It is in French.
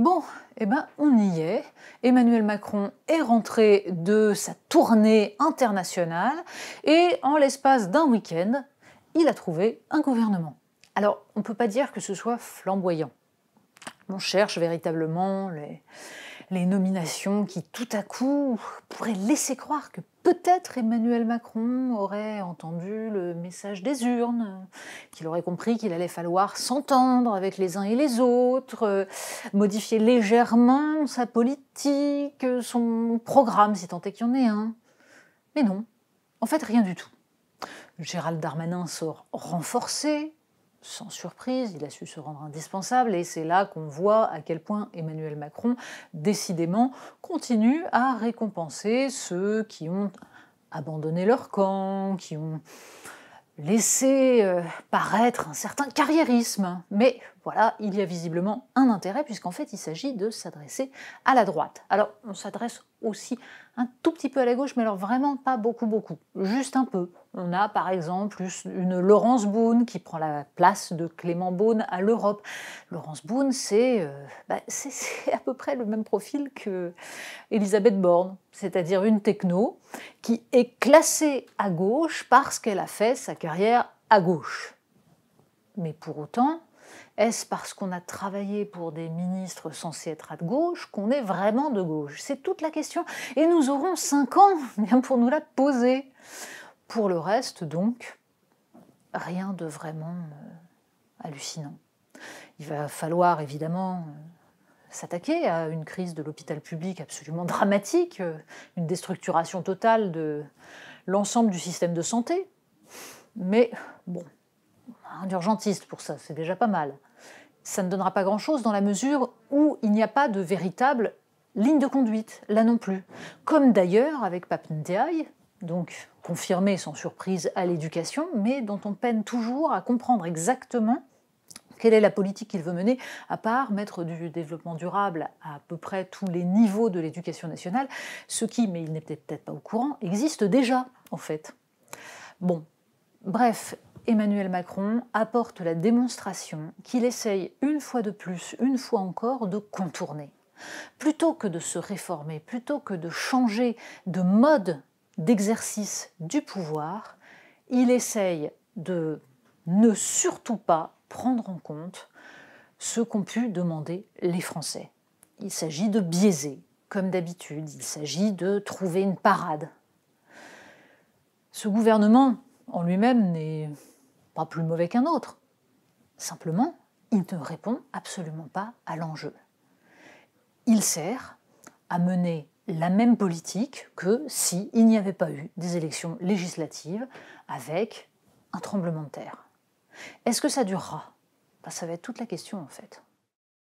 Bon, eh ben on y est. Emmanuel Macron est rentré de sa tournée internationale et en l'espace d'un week-end, il a trouvé un gouvernement. Alors, on ne peut pas dire que ce soit flamboyant. On cherche véritablement les, les nominations qui tout à coup pourraient laisser croire que peut-être Emmanuel Macron aurait entendu le message des urnes, qu'il aurait compris qu'il allait falloir s'entendre avec les uns et les autres, euh, modifier légèrement sa politique, son programme, si tant est qu'il y en ait un. Mais non, en fait rien du tout. Gérald Darmanin sort renforcé, sans surprise, il a su se rendre indispensable et c'est là qu'on voit à quel point Emmanuel Macron, décidément, continue à récompenser ceux qui ont abandonné leur camp, qui ont laissé euh, paraître un certain carriérisme. Mais voilà, il y a visiblement un intérêt puisqu'en fait il s'agit de s'adresser à la droite. Alors on s'adresse aussi un tout petit peu à la gauche, mais alors vraiment pas beaucoup, beaucoup, juste un peu. On a par exemple une Laurence Boone qui prend la place de Clément Boone à l'Europe. Laurence Boone, euh, bah, c'est à peu près le même profil que Elisabeth Borne, c'est-à-dire une techno qui est classée à gauche parce qu'elle a fait sa carrière à gauche. Mais pour autant, est-ce parce qu'on a travaillé pour des ministres censés être à gauche qu'on est vraiment de gauche C'est toute la question. Et nous aurons cinq ans pour nous la poser. Pour le reste, donc, rien de vraiment euh, hallucinant. Il va falloir évidemment euh, s'attaquer à une crise de l'hôpital public absolument dramatique, euh, une déstructuration totale de l'ensemble du système de santé. Mais bon, un urgentiste pour ça, c'est déjà pas mal. Ça ne donnera pas grand-chose dans la mesure où il n'y a pas de véritable ligne de conduite, là non plus. Comme d'ailleurs avec Papindiaï, donc confirmé sans surprise à l'éducation, mais dont on peine toujours à comprendre exactement quelle est la politique qu'il veut mener, à part mettre du développement durable à peu près tous les niveaux de l'éducation nationale, ce qui, mais il n'est peut-être pas au courant, existe déjà en fait. Bon, bref, Emmanuel Macron apporte la démonstration qu'il essaye une fois de plus, une fois encore, de contourner. Plutôt que de se réformer, plutôt que de changer de mode d'exercice du pouvoir, il essaye de ne surtout pas prendre en compte ce qu'ont pu demander les Français. Il s'agit de biaiser, comme d'habitude, il s'agit de trouver une parade. Ce gouvernement en lui-même n'est pas plus mauvais qu'un autre. Simplement, il ne répond absolument pas à l'enjeu. Il sert à mener la même politique que s'il n'y avait pas eu des élections législatives avec un tremblement de terre. Est-ce que ça durera bah, Ça va être toute la question en fait.